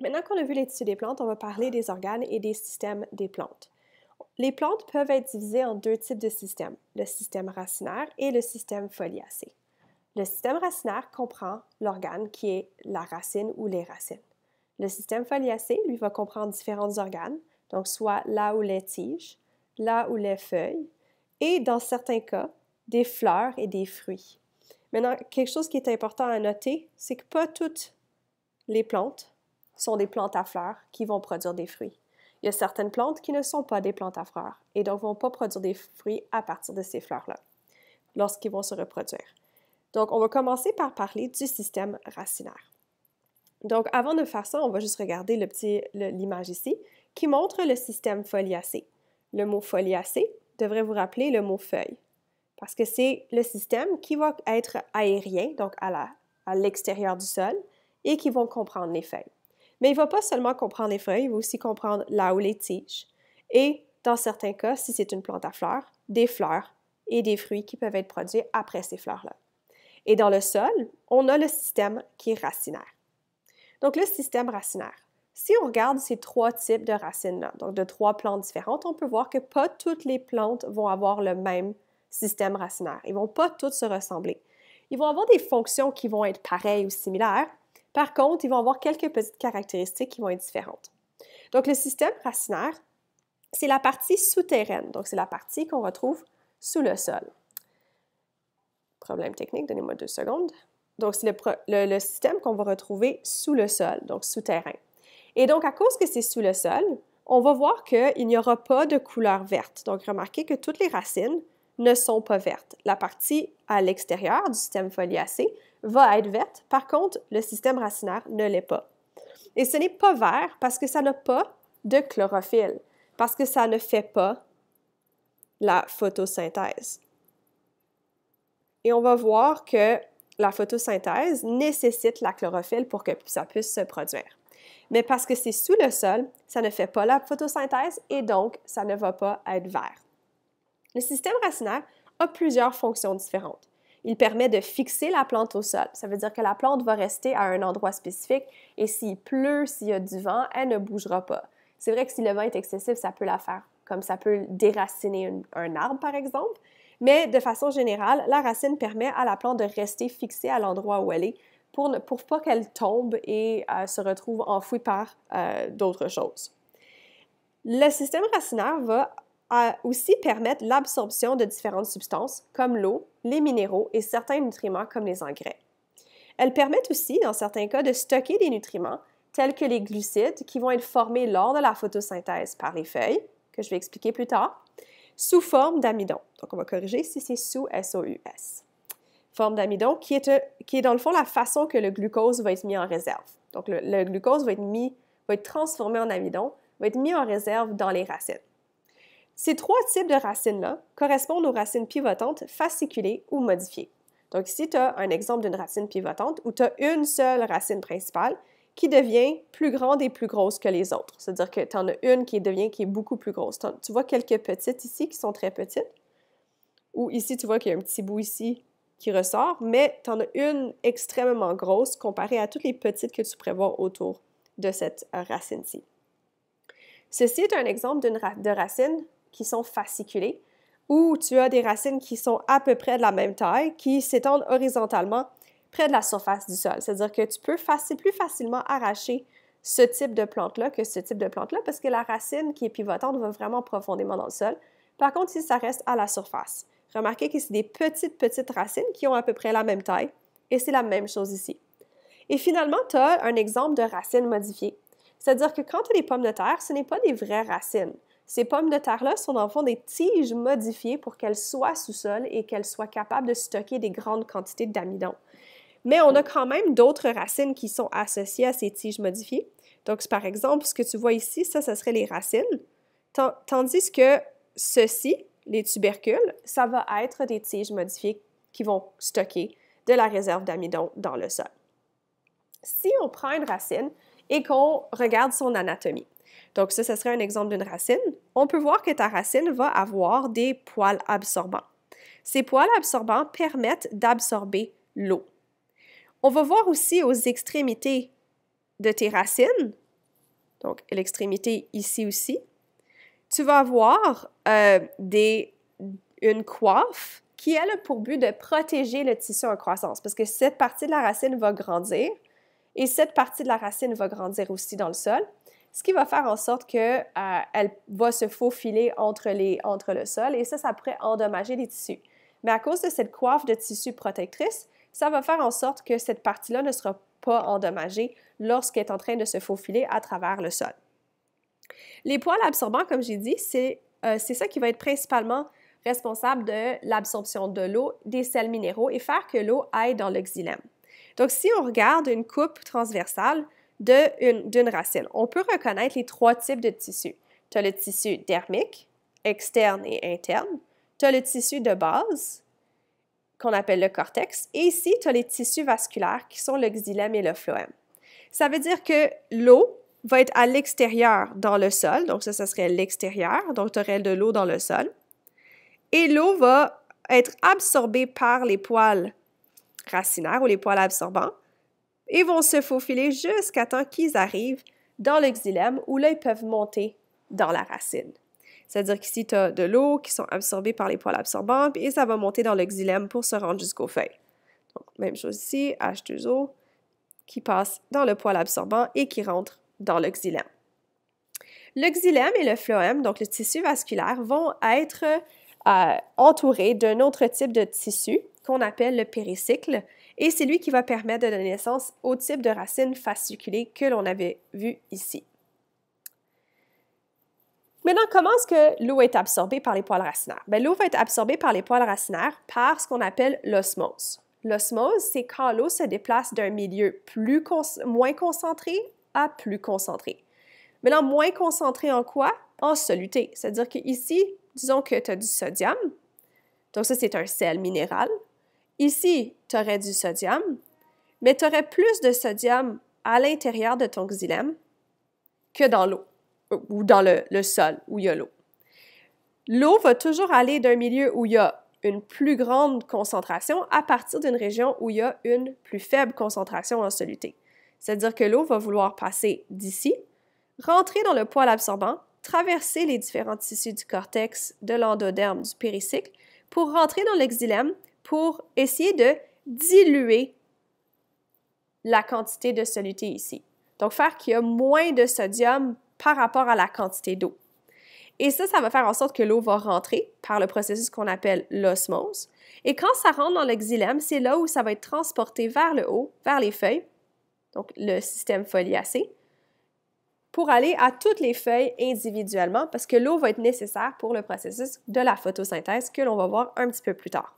Maintenant qu'on a vu les tissus des plantes, on va parler des organes et des systèmes des plantes. Les plantes peuvent être divisées en deux types de systèmes, le système racinaire et le système foliacé. Le système racinaire comprend l'organe qui est la racine ou les racines. Le système foliacé, lui, va comprendre différents organes, donc soit là où les tiges, là où les feuilles, et dans certains cas, des fleurs et des fruits. Maintenant, quelque chose qui est important à noter, c'est que pas toutes les plantes sont des plantes à fleurs qui vont produire des fruits. Il y a certaines plantes qui ne sont pas des plantes à fleurs et donc vont pas produire des fruits à partir de ces fleurs-là, lorsqu'ils vont se reproduire. Donc, on va commencer par parler du système racinaire. Donc, avant de faire ça, on va juste regarder l'image ici qui montre le système foliacé. Le mot foliacé devrait vous rappeler le mot feuille parce que c'est le système qui va être aérien, donc à l'extérieur du sol, et qui vont comprendre les feuilles. Mais il ne va pas seulement comprendre les feuilles, il va aussi comprendre là où les tiges. Et dans certains cas, si c'est une plante à fleurs, des fleurs et des fruits qui peuvent être produits après ces fleurs-là. Et dans le sol, on a le système qui est racinaire. Donc le système racinaire. Si on regarde ces trois types de racines-là, donc de trois plantes différentes, on peut voir que pas toutes les plantes vont avoir le même système racinaire. Ils vont pas toutes se ressembler. Ils vont avoir des fonctions qui vont être pareilles ou similaires, par contre, ils vont avoir quelques petites caractéristiques qui vont être différentes. Donc, le système racinaire, c'est la partie souterraine, donc c'est la partie qu'on retrouve sous le sol. Problème technique, donnez-moi deux secondes. Donc, c'est le, système qu'on va retrouver sous le sol, donc souterrain. Et donc, à cause que c'est sous le sol, on va voir qu'il n'y aura pas de couleur verte. Donc, remarquez que toutes les racines ne sont pas vertes. La partie à l'extérieur du système foliacé va être verte. Par contre, le système racinaire ne l'est pas. Et ce n'est pas vert parce que ça n'a pas de chlorophylle, parce que ça ne fait pas la photosynthèse. Et on va voir que la photosynthèse nécessite la chlorophylle pour que ça puisse se produire. Mais parce que c'est sous le sol, ça ne fait pas la photosynthèse et donc ça ne va pas être vert. Le système racinaire a plusieurs fonctions différentes il permet de fixer la plante au sol. Ça veut dire que la plante va rester à un endroit spécifique et s'il pleut, s'il y a du vent, elle ne bougera pas. C'est vrai que si le vent est excessif, ça peut la faire, comme ça peut déraciner un arbre, par exemple. Mais de façon générale, la racine permet à la plante de rester fixée à l'endroit où elle est pour, ne, pour pas qu'elle tombe et euh, se retrouve enfouie par euh, d'autres choses. Le système racinaire va aussi permettre l'absorption de différentes substances comme l'eau, les minéraux et certains nutriments comme les engrais. Elles permettent aussi, dans certains cas, de stocker des nutriments tels que les glucides qui vont être formés lors de la photosynthèse par les feuilles, que je vais expliquer plus tard, sous forme d'amidon. Donc on va corriger si c'est sous S-O-U-S. Forme d'amidon qui est, euh, qui dans le fond la façon que le glucose va être mis en réserve. Donc le, glucose va être mis, va être transformé en amidon, va être mis en réserve dans les racines. Ces trois types de racines-là correspondent aux racines pivotantes fasciculées ou modifiées. Donc ici, tu as un exemple d'une racine pivotante où tu as une seule racine principale qui devient plus grande et plus grosse que les autres. C'est-à-dire que tu en as une qui devient qui est beaucoup plus grosse. Tu vois quelques petites ici qui sont très petites. Ou ici, tu vois qu'il y a un petit bout ici qui ressort, mais tu en as une extrêmement grosse comparée à toutes les petites que tu prévois autour de cette euh, racine-ci. Ceci est un exemple de racine qui sont fasciculées, ou tu as des racines qui sont à peu près de la même taille, qui s'étendent horizontalement près de la surface du sol. C'est-à-dire que tu peux plus facilement arracher ce type de plante-là que ce type de plante-là, parce que la racine qui est pivotante va vraiment profondément dans le sol. Par contre, si ça reste à la surface, remarquez que c'est des petites, petites racines qui ont à peu près la même taille, et c'est la même chose ici. Et finalement, tu as un exemple de racine modifiée. C'est-à-dire que quand tu as des pommes de terre, ce n'est pas des vraies racines. Ces pommes de terre-là sont en fond des tiges modifiées pour qu'elles soient sous sol et qu'elles soient capables de stocker des grandes quantités d'amidon. Mais on a quand même d'autres racines qui sont associées à ces tiges modifiées. Donc, par exemple, ce que tu vois ici, ça, ce serait les racines. Tandis que ceci, les tubercules, ça va être des tiges modifiées qui vont stocker de la réserve d'amidon dans le sol. Si on prend une racine et qu'on regarde son anatomie, donc ça, ce serait un exemple d'une racine. On peut voir que ta racine va avoir des poils absorbants. Ces poils absorbants permettent d'absorber l'eau. On va voir aussi aux extrémités de tes racines, donc l'extrémité ici aussi, tu vas avoir euh, des, une coiffe qui a a pour but de protéger le tissu en croissance, parce que cette partie de la racine va grandir et cette partie de la racine va grandir aussi dans le sol ce qui va faire en sorte qu'elle euh, va se faufiler entre, les, entre le sol et ça, ça pourrait endommager les tissus. Mais à cause de cette coiffe de tissu protectrice, ça va faire en sorte que cette partie-là ne sera pas endommagée lorsqu'elle est en train de se faufiler à travers le sol. Les poils absorbants, comme j'ai dit, c'est euh, ça qui va être principalement responsable de l'absorption de l'eau, des sels minéraux et faire que l'eau aille dans l'oxylème. Donc, si on regarde une coupe transversale, d'une racine. On peut reconnaître les trois types de tissus. Tu as le tissu dermique, externe et interne. Tu as le tissu de base, qu'on appelle le cortex. Et ici, tu as les tissus vasculaires, qui sont le xylème et le phloème. Ça veut dire que l'eau va être à l'extérieur dans le sol. Donc ça, ça serait l'extérieur. Donc tu aurais de l'eau dans le sol. Et l'eau va être absorbée par les poils racinaires ou les poils absorbants et vont se faufiler jusqu'à temps qu'ils arrivent dans xylème où là, ils peuvent monter dans la racine. C'est-à-dire qu'ici, tu as de l'eau qui sont absorbées par les poils absorbants et ça va monter dans le xylème pour se rendre jusqu'aux feuilles. Donc, même chose ici, H2O qui passe dans le poil absorbant et qui rentre dans le Le xylème et le phloème, donc le tissu vasculaire, vont être euh, entourés d'un autre type de tissu qu'on appelle le péricycle, et c'est lui qui va permettre de donner naissance au type de racines fasciculées que l'on avait vu ici. Maintenant, comment est-ce que l'eau est absorbée par les poils racinaires? Ben, l'eau va être absorbée par les poils racinaires par ce qu'on appelle l'osmose. L'osmose, c'est quand l'eau se déplace d'un milieu plus moins concentré à plus concentré. Maintenant, moins concentré en quoi? En soluté. C'est-à-dire qu'ici, disons que tu as du sodium. Donc ça, c'est un sel minéral. Ici, tu aurais du sodium, mais tu aurais plus de sodium à l'intérieur de ton xylème que dans l'eau ou dans le, sol où il y a l'eau. L'eau va toujours aller d'un milieu où il y a une plus grande concentration à partir d'une région où il y a une plus faible concentration en soluté. C'est-à-dire que l'eau va vouloir passer d'ici, rentrer dans le poil absorbant, traverser les différents tissus du cortex, de l'endoderme, du péricycle, pour rentrer dans l'exilème pour essayer de diluer la quantité de soluté ici. Donc, faire qu'il y a moins de sodium par rapport à la quantité d'eau. Et ça, ça va faire en sorte que l'eau va rentrer par le processus qu'on appelle l'osmose. Et quand ça rentre dans le xylème, c'est là où ça va être transporté vers le haut, vers les feuilles, donc le système foliacé, pour aller à toutes les feuilles individuellement parce que l'eau va être nécessaire pour le processus de la photosynthèse que l'on va voir un petit peu plus tard.